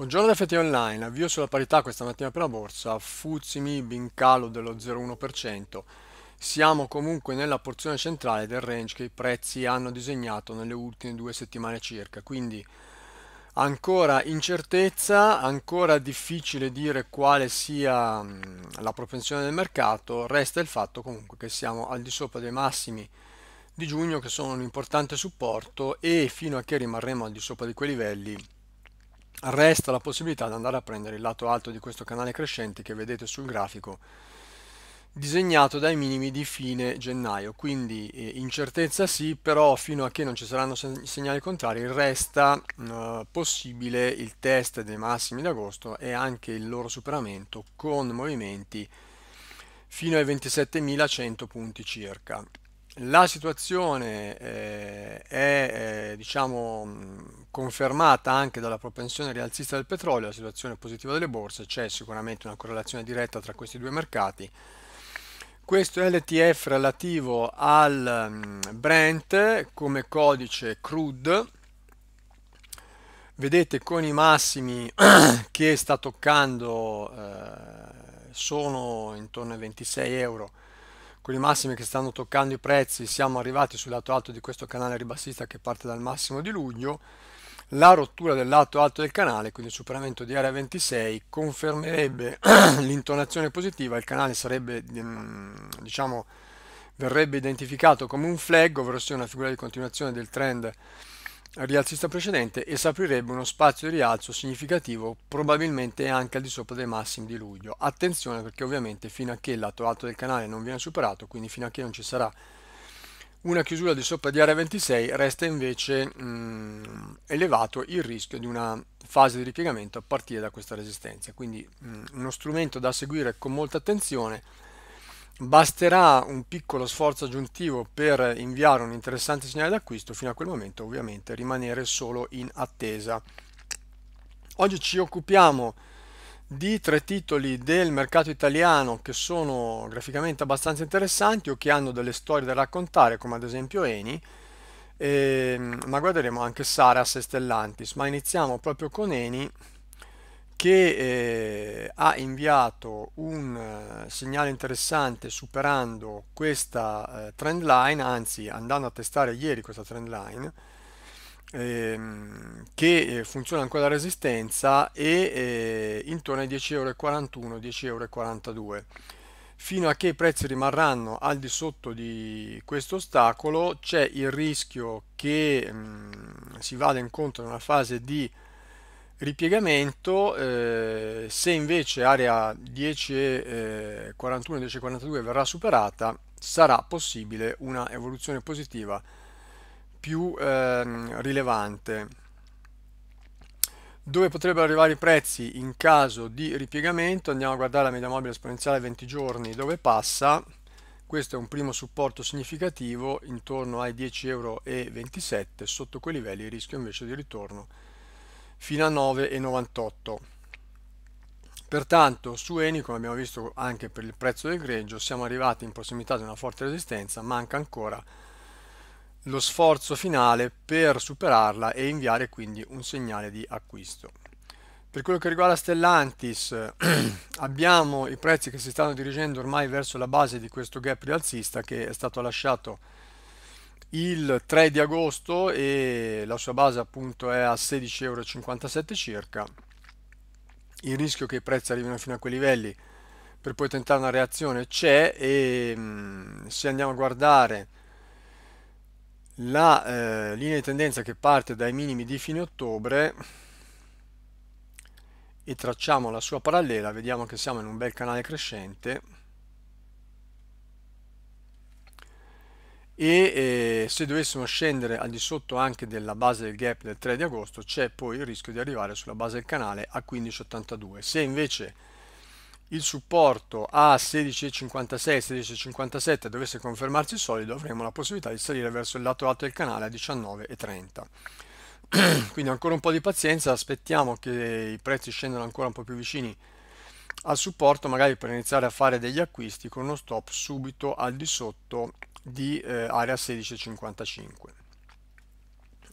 Buongiorno da FT Online, avvio sulla parità questa mattina per la borsa, Fuzzi Mib in calo dello 0,1%, siamo comunque nella porzione centrale del range che i prezzi hanno disegnato nelle ultime due settimane circa, quindi ancora incertezza, ancora difficile dire quale sia la propensione del mercato, resta il fatto comunque che siamo al di sopra dei massimi di giugno che sono un importante supporto e fino a che rimarremo al di sopra di quei livelli resta la possibilità di andare a prendere il lato alto di questo canale crescente che vedete sul grafico disegnato dai minimi di fine gennaio quindi eh, incertezza sì però fino a che non ci saranno segnali contrari resta eh, possibile il test dei massimi d'agosto e anche il loro superamento con movimenti fino ai 27.100 punti circa la situazione eh, è eh, diciamo, mm, confermata anche dalla propensione rialzista del petrolio, la situazione positiva delle borse, c'è sicuramente una correlazione diretta tra questi due mercati. Questo LTF relativo al mm, Brent come codice crude, vedete con i massimi che sta toccando eh, sono intorno ai 26 euro con i massimi che stanno toccando i prezzi siamo arrivati sul lato alto di questo canale ribassista che parte dal massimo di luglio la rottura del lato alto del canale quindi il superamento di area 26 confermerebbe l'intonazione positiva il canale sarebbe mm, diciamo verrebbe identificato come un flag ovvero sia una figura di continuazione del trend rialzista precedente e si aprirebbe uno spazio di rialzo significativo probabilmente anche al di sopra dei massimi di luglio. Attenzione perché ovviamente fino a che il lato alto del canale non viene superato, quindi fino a che non ci sarà una chiusura di sopra di area 26 resta invece mh, mm, elevato il rischio di una fase di ripiegamento a partire da questa resistenza quindi mh, mm, uno strumento da seguire con molta attenzione Basterà un piccolo sforzo aggiuntivo per inviare un interessante segnale d'acquisto, fino a quel momento ovviamente rimanere solo in attesa. Oggi ci occupiamo di tre titoli del mercato italiano che sono graficamente abbastanza interessanti o che hanno delle storie da raccontare, come ad esempio Eni, e, ehm, ma guarderemo anche Saras e Stellantis. Ma iniziamo proprio con Eni che eh, ha inviato un eh, segnale interessante superando questa eh, trend line, anzi andando a testare ieri questa trend line, ehm, che eh, funziona ancora la resistenza e eh, intorno ai 10,41 10,42 fino a che i prezzi rimarranno al di sotto di questo ostacolo c'è il rischio che mh, mm, si vada incontro a una fase di ripiegamento, eh, se invece area 10.41 10.42 eh, verrà superata sarà possibile una evoluzione positiva più eh, rilevante. Dove potrebbero arrivare i prezzi in caso di ripiegamento? Andiamo a guardare la media mobile esponenziale 20 giorni dove passa. Questo è un primo supporto significativo intorno ai 10,27 euro. Sotto quei livelli il rischio invece di ritorno fino a 9,98 pertanto su Eni come abbiamo visto anche per il prezzo del greggio siamo arrivati in prossimità di una forte resistenza manca ancora lo sforzo finale per superarla e inviare quindi un segnale di acquisto per quello che riguarda Stellantis abbiamo i prezzi che si stanno dirigendo ormai verso la base di questo gap rialzista che è stato lasciato il 3 di agosto e la sua base appunto è a 16,57 euro circa il rischio che i prezzi arrivino fino a quei livelli per poi tentare una reazione c'è e mm, se andiamo a guardare la eh, linea di tendenza che parte dai minimi di fine ottobre e tracciamo la sua parallela vediamo che siamo in un bel canale crescente e eh, se dovessimo scendere al di sotto anche della base del gap del 3 di agosto c'è poi il rischio di arrivare sulla base del canale a 15,82 se invece il supporto a 16,56 16,57 dovesse confermarsi solido avremo la possibilità di salire verso il lato alto del canale a 19,30 quindi ancora un po' di pazienza aspettiamo che i prezzi scendano ancora un po' più vicini al supporto magari per iniziare a fare degli acquisti con uno stop subito al di sotto di eh, area 1655.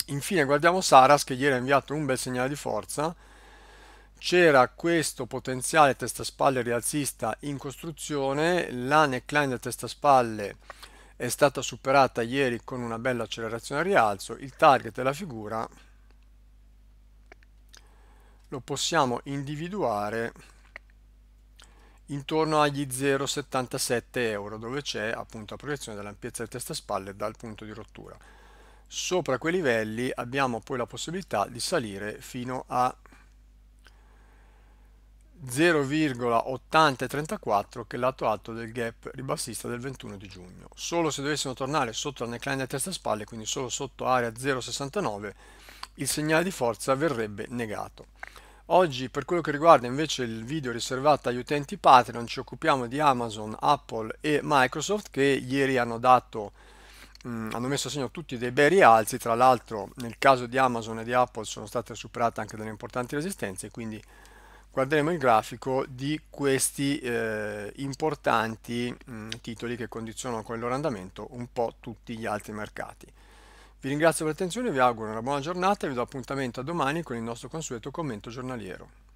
Infine guardiamo Saras che ieri ha inviato un bel segnale di forza. C'era questo potenziale testa spalle rialzista in costruzione, la neckline del testa spalle è stata superata ieri con una bella accelerazione al rialzo, il target della figura lo possiamo individuare intorno agli 0,77 euro dove c'è appunto la proiezione dell'ampiezza del testa spalle dal punto di rottura sopra quei livelli abbiamo poi la possibilità di salire fino a 0,8034 che è lato alto del gap ribassista del 21 di giugno solo se dovessimo tornare sotto la neckline del spalle quindi solo sotto area 0,69 il segnale di forza verrebbe negato Oggi per quello che riguarda invece il video riservato agli utenti Patreon ci occupiamo di Amazon, Apple e Microsoft che ieri hanno dato mh, mm, hanno messo a segno tutti dei bei rialzi, tra l'altro nel caso di Amazon e di Apple sono state superate anche delle importanti resistenze, quindi guarderemo il grafico di questi eh, importanti mh, mm, titoli che condizionano con il loro andamento un po' tutti gli altri mercati. Vi ringrazio per l'attenzione, vi auguro una buona giornata e vi do appuntamento a domani con il nostro consueto commento giornaliero.